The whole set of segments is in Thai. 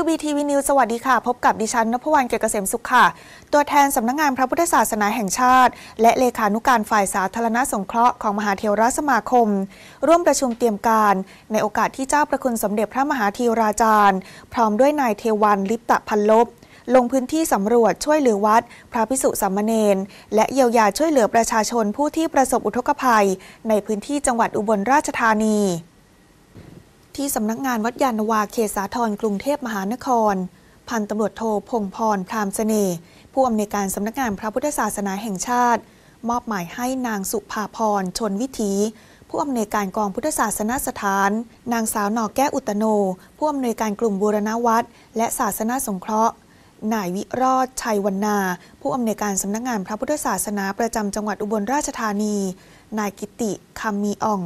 WBTV News สวัสดีค่ะ พบกับดิฉันนพวรรณเกียรติเกษมสุขค่ะ ตัวแทนสำนักงงานพระพุทธศาสนาแห่งชาติ และเลขานุการฝ่ายสาธารณสงเคราะห์ของมหาเทวรสมาคม ร่วมประชุมเตรียมการในโอกาสที่เจ้าประคุณสมเด็จพระมหาเทวราจารย์ พร้อมด้วยนายเทวันลิปตะพันลบ ลงพื้นที่สำรวจช่วยเหลือวัด พระพิสุสัมมเนรและเยียวยาช่วยเหลือประชาชนผู้ที่ประสบอุทกภัย ในพื้นที่จังหวัดอุบลราชธานีที่สำนักงานวัดยานวาเขตสาทรกรุงเทพมหานคร พันตำรวจโทพงพรพรามเสน่ห์ผู้อำนวยการสำนักงานพระพุทธศาสนาแห่งชาติ มอบหมายให้นางสุภาพรชนวิถี ผู้อำนวยการกองพุทธศาสนาสถาน นางสาวหนอแก้อุตโน ผู้อำนวยการกลุ่มบูรณวัดและศาสนาสงเคราะห์นายวิรอดชัยวรรณาผู้อำนวยการสำนักงานพระพุทธศาสนาประจำจังหวัดอุบลราชธานีนายกิติคำมีอ่อง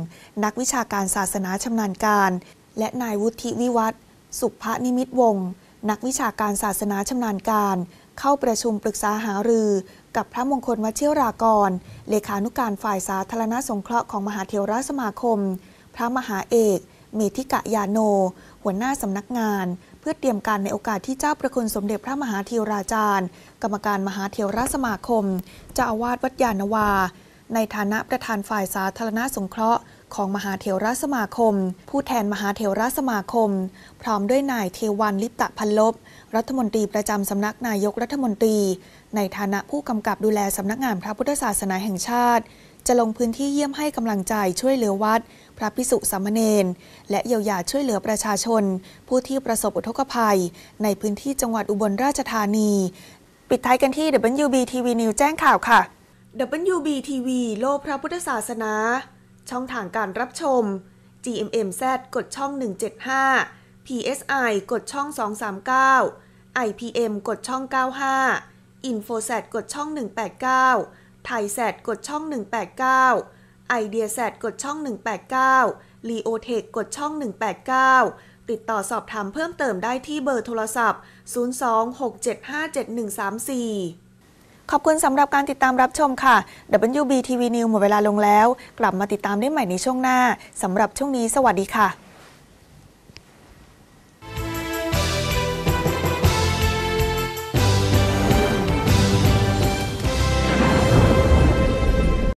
นักวิชาการศาสนาชำนาญการ และนายวุฒิวิวัฒสุภนิมิตวงศ์ นักวิชาการศาสนาชำนาญการ เข้าประชุมปรึกษาหารือ กับพระมงคลวชิรากรเลขานุการฝ่ายสาธารณสงเคราะห์ของมหาเทวราสมาคม พระมหาเอกเมธิกะยาโน หัวหน้าสำนักงาน เพื่อเตรียมการในโอกาสที่เจ้าประคุณสมเด็จพระมหาเทวราจารย์กรรมการมหาเทวราสมาคมเจ้าอาวาสวัดยานวาในฐานะประธานฝ่ายสาธารณสงเคราะห์ของมหาเถรสมาคม ผู้แทนมหาเถรสมาคม พร้อมด้วยนายเทวันลิปตะพันลบรัฐมนตรีประจำ สำนักนายกรัฐมนตรี ในฐานะผู้กำกับดูแลสำนักงานพระพุทธศาสนาแห่งชาติ จะลงพื้นที่เยี่ยมให้กำลังใจช่วยเหลือวัด พระพิสุสามเณรและเยียวยาช่วยเหลือประชาชน ผู้ที่ประสบอุทกภัย ในพื้นที่จังหวัดอุบลราชธานี ปิดท้ายกันที่ WBTV News แจ้งข่าวค่ะ WBTV โลกพระพุทธศาสนา ช่องทางการรับชม GMMZ กดช่อง 175 PSI กดช่อง 239 IPM กดช่อง 95 InfoSat กดช่อง 189 t h a i s a t กดช่อง 189 IdeaSat กดช่อง 189 LeoTech กดช่อง 189 ติดต่อสอบถามเพิ่มเติมได้ที่เบอร์โทรศัพท์ 026757134ขอบคุณสำหรับการติดตามรับชมค่ะ WBTV News หมดเวลาลงแล้ว กลับมาติดตามได้ใหม่ในช่วงหน้าสำหรับช่วงนี้สวัสดีค่ะ